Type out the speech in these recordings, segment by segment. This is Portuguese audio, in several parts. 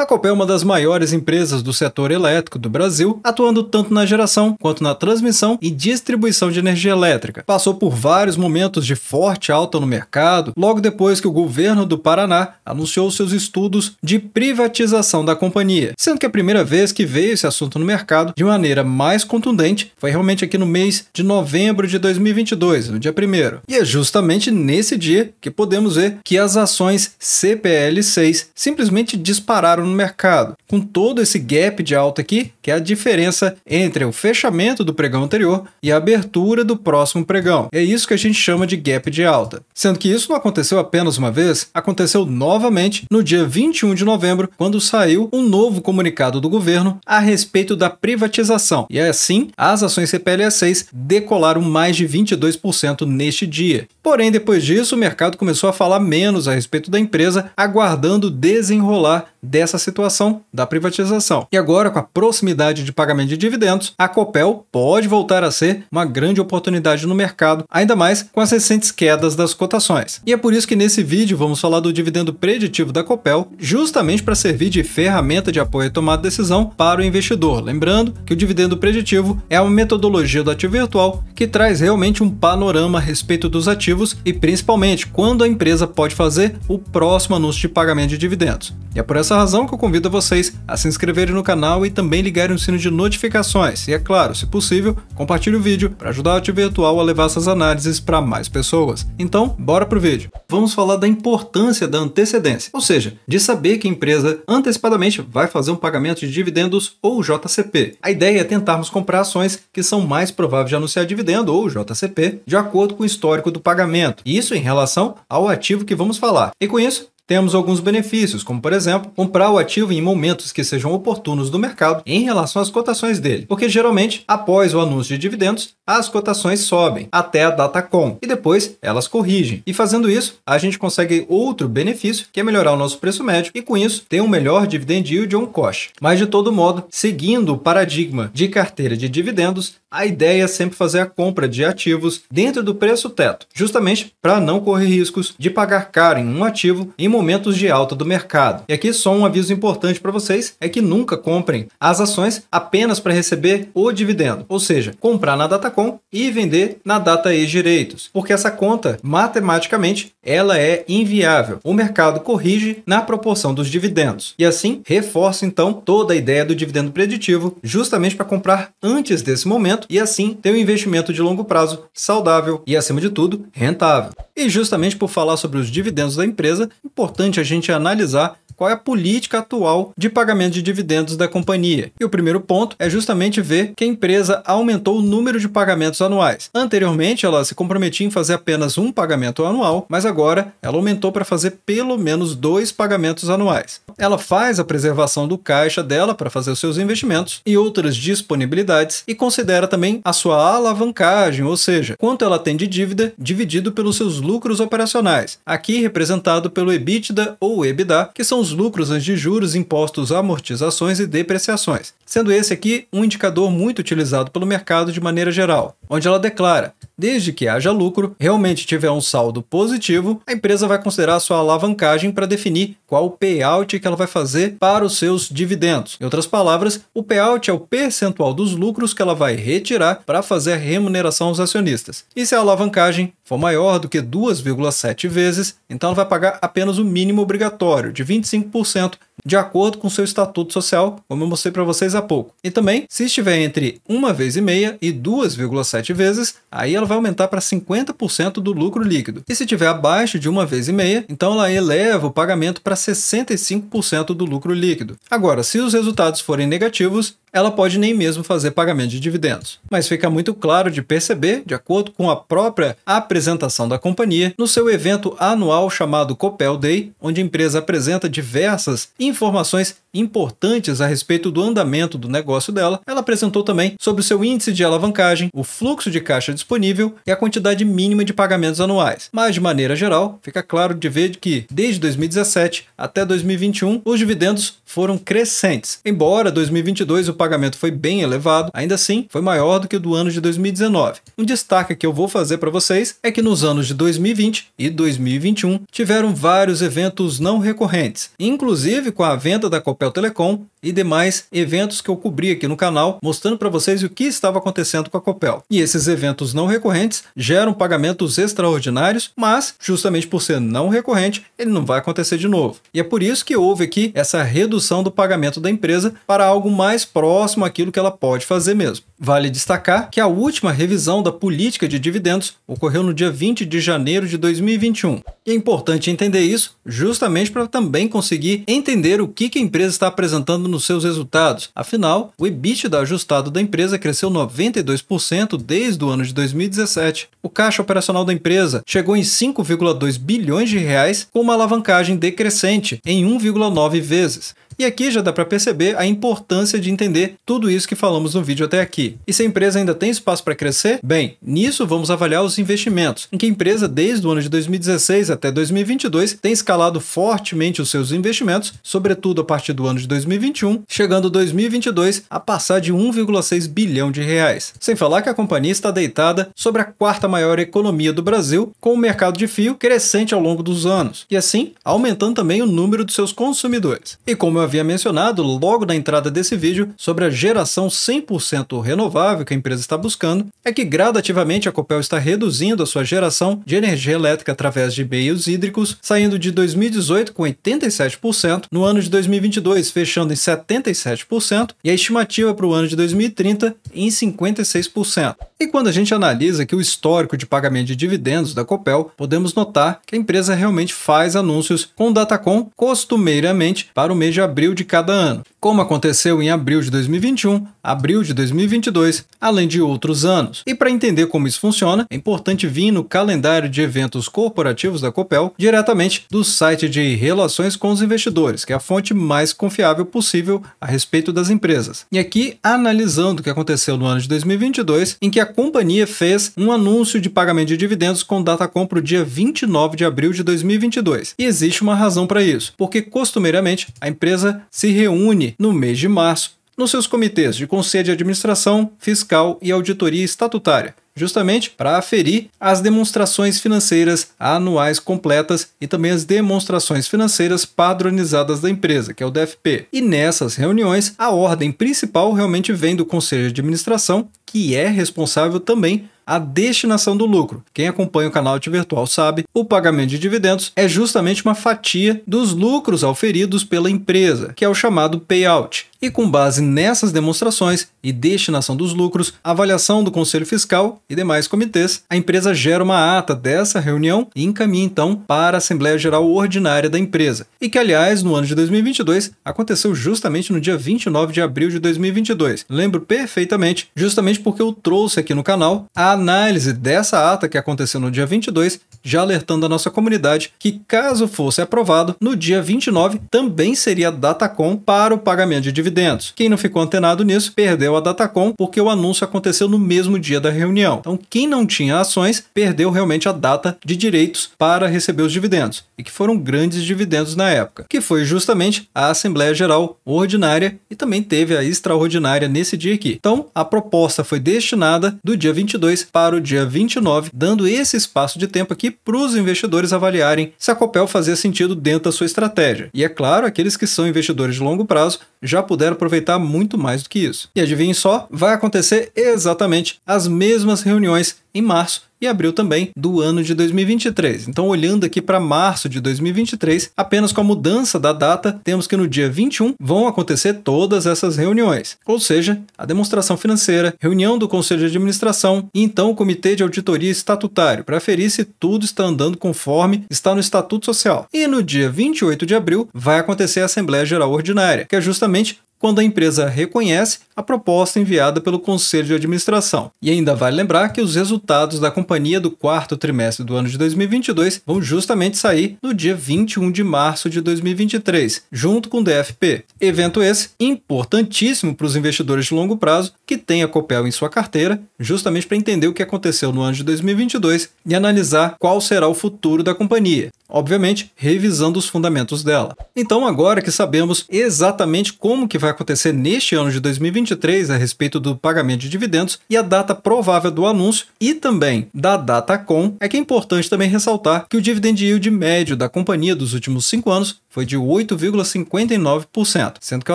A Copel é uma das maiores empresas do setor elétrico do Brasil, atuando tanto na geração quanto na transmissão e distribuição de energia elétrica. Passou por vários momentos de forte alta no mercado, logo depois que o governo do Paraná anunciou seus estudos de privatização da companhia, sendo que a primeira vez que veio esse assunto no mercado de maneira mais contundente foi realmente aqui no mês de novembro de 2022, no dia primeiro. E é justamente nesse dia que podemos ver que as ações CPL6 simplesmente dispararam no mercado, com todo esse gap de alta aqui, que é a diferença entre o fechamento do pregão anterior e a abertura do próximo pregão. É isso que a gente chama de gap de alta. Sendo que isso não aconteceu apenas uma vez, aconteceu novamente no dia 21 de novembro, quando saiu um novo comunicado do governo a respeito da privatização. E assim, as ações CPLA6 decolaram mais de 22% neste dia. Porém, depois disso, o mercado começou a falar menos a respeito da empresa, aguardando desenrolar dessa essa situação da privatização. E agora, com a proximidade de pagamento de dividendos, a Copel pode voltar a ser uma grande oportunidade no mercado, ainda mais com as recentes quedas das cotações. E é por isso que nesse vídeo vamos falar do dividendo preditivo da Copel, justamente para servir de ferramenta de apoio à tomada de decisão para o investidor. Lembrando que o dividendo preditivo é uma metodologia do ativo virtual que traz realmente um panorama a respeito dos ativos e principalmente quando a empresa pode fazer o próximo anúncio de pagamento de dividendos. E é por essa razão que eu convido vocês a se inscreverem no canal e também ligarem o sino de notificações. E é claro, se possível, compartilhe o vídeo para ajudar o Ativo Virtual a levar essas análises para mais pessoas. Então, bora pro vídeo. Vamos falar da importância da antecedência, ou seja, de saber que a empresa antecipadamente vai fazer um pagamento de dividendos ou JCP. A ideia é tentarmos comprar ações que são mais prováveis de anunciar dividendo ou JCP, de acordo com o histórico do pagamento. Isso em relação ao ativo que vamos falar. E com isso, temos alguns benefícios, como por exemplo, comprar o ativo em momentos que sejam oportunos do mercado em relação às cotações dele, porque geralmente, após o anúncio de dividendos, as cotações sobem até a data com e depois elas corrigem. E fazendo isso, a gente consegue outro benefício, que é melhorar o nosso preço médio e com isso ter um melhor dividend yield on cost. Mas de todo modo, seguindo o paradigma de carteira de dividendos, a ideia é sempre fazer a compra de ativos dentro do preço teto, justamente para não correr riscos de pagar caro em um ativo em momentos de alta do mercado. E aqui só um aviso importante para vocês é que nunca comprem as ações apenas para receber o dividendo, ou seja, comprar na Datacom e vender na data e direitos, porque essa conta matematicamente ela é inviável. O mercado corrige na proporção dos dividendos e assim reforça então toda a ideia do dividendo preditivo, justamente para comprar antes desse momento investimento e assim ter um investimento de longo prazo, saudável e, acima de tudo, rentável. E justamente por falar sobre os dividendos da empresa, é importante a gente analisar qual é a política atual de pagamento de dividendos da companhia? E o primeiro ponto é justamente ver que a empresa aumentou o número de pagamentos anuais. Anteriormente, ela se comprometia em fazer apenas um pagamento anual, mas agora ela aumentou para fazer pelo menos dois pagamentos anuais. Ela faz a preservação do caixa dela para fazer os seus investimentos e outras disponibilidades e considera também a sua alavancagem, ou seja, quanto ela tem de dívida dividido pelos seus lucros operacionais, aqui representado pelo EBITDA ou EBITDA, que são os os lucros antes de juros, impostos, amortizações e depreciações, sendo esse aqui um indicador muito utilizado pelo mercado de maneira geral, onde ela declara: desde que haja lucro, realmente tiver um saldo positivo, a empresa vai considerar sua alavancagem para definir qual payout que ela vai fazer para os seus dividendos. Em outras palavras, o payout é o percentual dos lucros que ela vai retirar para fazer a remuneração aos acionistas. E se a alavancagem for maior do que 2,7 vezes, então ela vai pagar apenas o mínimo obrigatório de 25 5%, de acordo com seu estatuto social, como eu mostrei para vocês há pouco. E também, se estiver entre uma vez e meia e 2,7 vezes, aí ela vai aumentar para 50% do lucro líquido. E se estiver abaixo de uma vez e meia, então ela eleva o pagamento para 65% do lucro líquido. Agora, se os resultados forem negativos, ela pode nem mesmo fazer pagamento de dividendos. Mas fica muito claro de perceber, de acordo com a própria apresentação da companhia, no seu evento anual chamado Copel Day, onde a empresa apresenta diversas informações importantes a respeito do andamento do negócio dela, ela apresentou também sobre o seu índice de alavancagem, o fluxo de caixa disponível e a quantidade mínima de pagamentos anuais. Mas, de maneira geral, fica claro de ver que, desde 2017 até 2021, os dividendos foram crescentes. Embora 2022 o pagamento foi bem elevado, ainda assim foi maior do que o do ano de 2019. Um destaque que eu vou fazer para vocês é que nos anos de 2020 e 2021 tiveram vários eventos não recorrentes, inclusive com a venda da Copel Telecom e demais eventos que eu cobri aqui no canal, mostrando para vocês o que estava acontecendo com a Copel. E esses eventos não recorrentes geram pagamentos extraordinários, mas justamente por ser não recorrente, ele não vai acontecer de novo. E é por isso que houve aqui essa redução do pagamento da empresa para algo mais próximo àquilo que ela pode fazer mesmo. Vale destacar que a última revisão da política de dividendos ocorreu no dia 20 de janeiro de 2021. E é importante entender isso justamente para também conseguir entender o que, que a empresa está apresentando refletindo nos seus resultados. Afinal, o EBITDA ajustado da empresa cresceu 92% desde o ano de 2017. O caixa operacional da empresa chegou em 5,2 bilhões de reais com uma alavancagem decrescente em 1,9 vezes. E aqui já dá para perceber a importância de entender tudo isso que falamos no vídeo até aqui. E se a empresa ainda tem espaço para crescer? Bem, nisso vamos avaliar os investimentos, em que a empresa desde o ano de 2016 até 2022 tem escalado fortemente os seus investimentos, sobretudo a partir do ano de 2021, chegando 2022 a passar de 1,6 bilhão de reais. Sem falar que a companhia está deitada sobre a quarta maior economia do Brasil, com o mercado de fio crescente ao longo dos anos, e assim aumentando também o número de seus consumidores. E como eu havia mencionado logo na entrada desse vídeo sobre a geração 100% renovável que a empresa está buscando, é que gradativamente a Copel está reduzindo a sua geração de energia elétrica através de meios hídricos, saindo de 2018 com 87%, no ano de 2022 fechando em 77% e a estimativa para o ano de 2030 em 56%. E quando a gente analisa que o histórico de pagamento de dividendos da Copel, podemos notar que a empresa realmente faz anúncios com o Datacom costumeiramente para o mês de abril abril de cada ano, como aconteceu em abril de 2021, abril de 2022, além de outros anos. E para entender como isso funciona, é importante vir no calendário de eventos corporativos da Copel diretamente do site de Relações com os Investidores, que é a fonte mais confiável possível a respeito das empresas. E aqui analisando o que aconteceu no ano de 2022, em que a companhia fez um anúncio de pagamento de dividendos com data compra o dia 29 de abril de 2022. E existe uma razão para isso, porque costumeiramente a empresa Casa se reúne no mês de março nos seus comitês de Conselho de Administração, Fiscal e Auditoria Estatutária, justamente para aferir as demonstrações financeiras anuais completas e também as demonstrações financeiras padronizadas da empresa, que é o DFP. E nessas reuniões, a ordem principal realmente vem do Conselho de Administração, que é responsável também a destinação do lucro. Quem acompanha o canal de Virtual sabe, o pagamento de dividendos é justamente uma fatia dos lucros auferidos pela empresa, que é o chamado payout. E com base nessas demonstrações e destinação dos lucros, avaliação do Conselho Fiscal e demais comitês, a empresa gera uma ata dessa reunião e encaminha então para a Assembleia Geral Ordinária da empresa. E que, aliás, no ano de 2022 aconteceu justamente no dia 29 de abril de 2022. Lembro perfeitamente, justamente justamente porque eu trouxe aqui no canal a análise dessa ata que aconteceu no dia 22, já alertando a nossa comunidade que, caso fosse aprovado, no dia 29 também seria Datacom para o pagamento de dividendos. Quem não ficou antenado nisso perdeu a Datacom porque o anúncio aconteceu no mesmo dia da reunião. Então, quem não tinha ações perdeu realmente a data de direitos para receber os dividendos, e que foram grandes dividendos na época, que foi justamente a Assembleia Geral Ordinária e também teve a extraordinária nesse dia aqui. Então, a proposta foi destinada do dia 22 para o dia 29, dando esse espaço de tempo aqui para os investidores avaliarem se a Copel fazia sentido dentro da sua estratégia. E é claro, aqueles que são investidores de longo prazo já puderam aproveitar muito mais do que isso. E adivinhem só, vai acontecer exatamente as mesmas reuniões em março e abril também do ano de 2023. Então, olhando aqui para março de 2023, apenas com a mudança da data, temos que no dia 21 vão acontecer todas essas reuniões, ou seja, a demonstração financeira, reunião do conselho de administração e então o comitê de auditoria estatutário para aferir se tudo está andando conforme está no estatuto social. E no dia 28 de abril vai acontecer a assembleia geral ordinária, que é justamente quando a empresa reconhece a proposta enviada pelo Conselho de Administração. E ainda vale lembrar que os resultados da companhia do quarto trimestre do ano de 2022 vão justamente sair no dia 21 de março de 2023, junto com o DFP. Evento esse importantíssimo para os investidores de longo prazo que têm a Copel em sua carteira, justamente para entender o que aconteceu no ano de 2022 e analisar qual será o futuro da companhia obviamente revisando os fundamentos dela. Então agora que sabemos exatamente como que vai acontecer neste ano de 2023 a respeito do pagamento de dividendos e a data provável do anúncio e também da data com, é que é importante também ressaltar que o dividend yield médio da companhia dos últimos cinco anos foi de 8,59%, sendo que o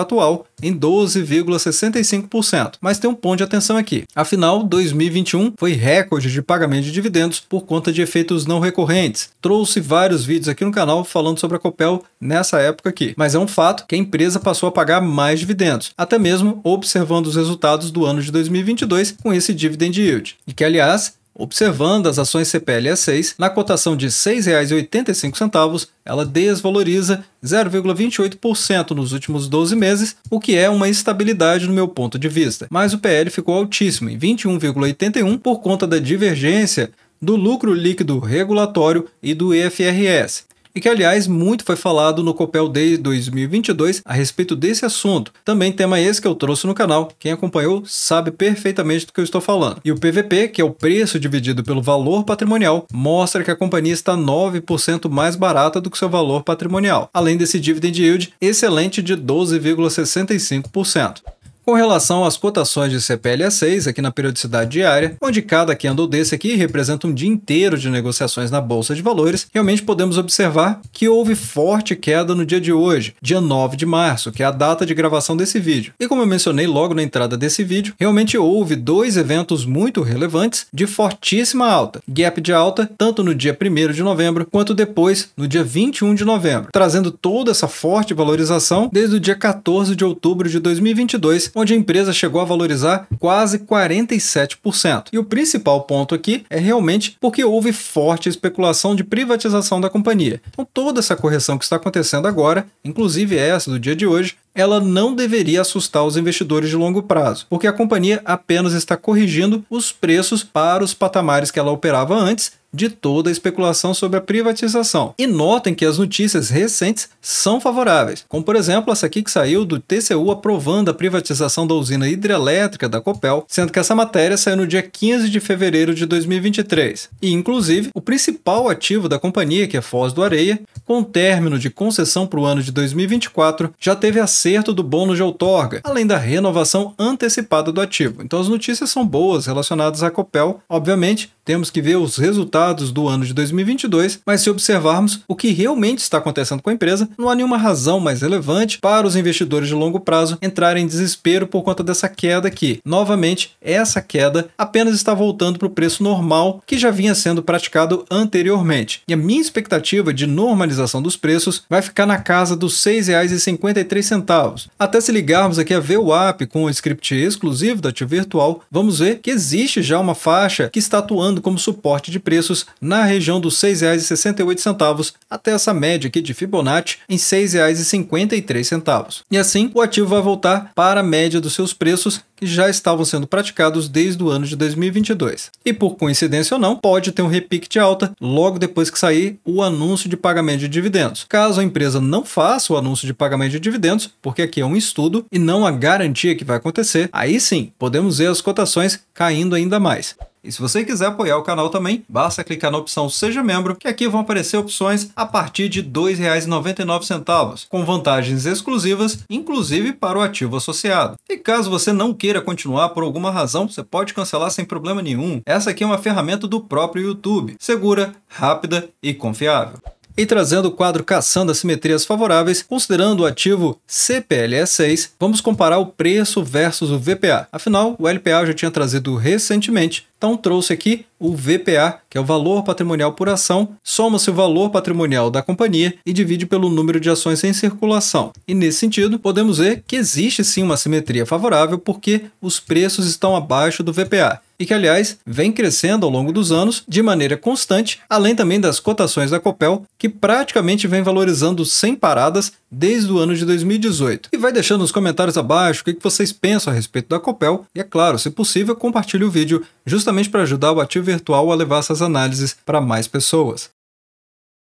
atual em 12,65%. Mas tem um ponto de atenção aqui. Afinal, 2021 foi recorde de pagamento de dividendos por conta de efeitos não recorrentes. Trouxe vários vídeos aqui no canal falando sobre a Copel nessa época aqui. Mas é um fato que a empresa passou a pagar mais dividendos, até mesmo observando os resultados do ano de 2022 com esse dividend yield. E que, aliás, Observando as ações CPLA6, na cotação de R$ 6,85, ela desvaloriza 0,28% nos últimos 12 meses, o que é uma estabilidade no meu ponto de vista. Mas o PL ficou altíssimo, em 21,81, por conta da divergência do lucro líquido regulatório e do IFRS. E que, aliás, muito foi falado no Copel Day 2022 a respeito desse assunto. Também tema esse que eu trouxe no canal. Quem acompanhou sabe perfeitamente do que eu estou falando. E o PVP, que é o preço dividido pelo valor patrimonial, mostra que a companhia está 9% mais barata do que seu valor patrimonial, além desse dividend yield excelente de 12,65% com relação às cotações de CPLA 6 aqui na periodicidade diária, onde cada candle desse aqui representa um dia inteiro de negociações na bolsa de valores, realmente podemos observar que houve forte queda no dia de hoje, dia 9 de março, que é a data de gravação desse vídeo. E como eu mencionei logo na entrada desse vídeo, realmente houve dois eventos muito relevantes de fortíssima alta, gap de alta tanto no dia 1 de novembro quanto depois no dia 21 de novembro, trazendo toda essa forte valorização desde o dia 14 de outubro de 2022 onde a empresa chegou a valorizar quase 47%. E o principal ponto aqui é realmente porque houve forte especulação de privatização da companhia. Então, toda essa correção que está acontecendo agora, inclusive essa do dia de hoje, ela não deveria assustar os investidores de longo prazo, porque a companhia apenas está corrigindo os preços para os patamares que ela operava antes de toda a especulação sobre a privatização. E notem que as notícias recentes são favoráveis, como por exemplo essa aqui que saiu do TCU aprovando a privatização da usina hidrelétrica da Copel, sendo que essa matéria saiu no dia 15 de fevereiro de 2023. E inclusive, o principal ativo da companhia, que é Foz do Areia, com o término de concessão para o ano de 2024, já teve acerto do bônus de outorga, além da renovação antecipada do ativo. Então as notícias são boas relacionadas à Copel. Obviamente, temos que ver os resultados dados do ano de 2022, mas se observarmos o que realmente está acontecendo com a empresa, não há nenhuma razão mais relevante para os investidores de longo prazo entrarem em desespero por conta dessa queda aqui. novamente, essa queda apenas está voltando para o preço normal que já vinha sendo praticado anteriormente. E a minha expectativa de normalização dos preços vai ficar na casa dos R$ 6,53. Até se ligarmos aqui a VWAP com o script exclusivo da ativa virtual, vamos ver que existe já uma faixa que está atuando como suporte de preços preços na região dos R$ 6,68 até essa média aqui de Fibonacci em R$ 6,53. E assim, o ativo vai voltar para a média dos seus preços que já estavam sendo praticados desde o ano de 2022. E por coincidência ou não, pode ter um repique de alta logo depois que sair o anúncio de pagamento de dividendos. Caso a empresa não faça o anúncio de pagamento de dividendos, porque aqui é um estudo e não a garantia que vai acontecer, aí sim podemos ver as cotações caindo ainda mais. E se você quiser apoiar o canal também, basta clicar na opção Seja Membro, que aqui vão aparecer opções a partir de R$ 2,99, com vantagens exclusivas, inclusive para o ativo associado. E caso você não queira continuar por alguma razão, você pode cancelar sem problema nenhum. Essa aqui é uma ferramenta do próprio YouTube, segura, rápida e confiável. E trazendo o quadro Caçando as Simetrias Favoráveis, considerando o ativo CPLE6, vamos comparar o preço versus o VPA. Afinal, o LPA já tinha trazido recentemente, então trouxe aqui o VPA, que é o valor patrimonial por ação, soma-se o valor patrimonial da companhia e divide pelo número de ações em circulação. E nesse sentido, podemos ver que existe sim uma simetria favorável porque os preços estão abaixo do VPA e que, aliás, vem crescendo ao longo dos anos de maneira constante, além também das cotações da Copel, que praticamente vem valorizando sem paradas desde o ano de 2018. E vai deixando nos comentários abaixo o que vocês pensam a respeito da Copel e, é claro, se possível, compartilhe o vídeo justamente para ajudar o ativo virtual a levar essas análises para mais pessoas.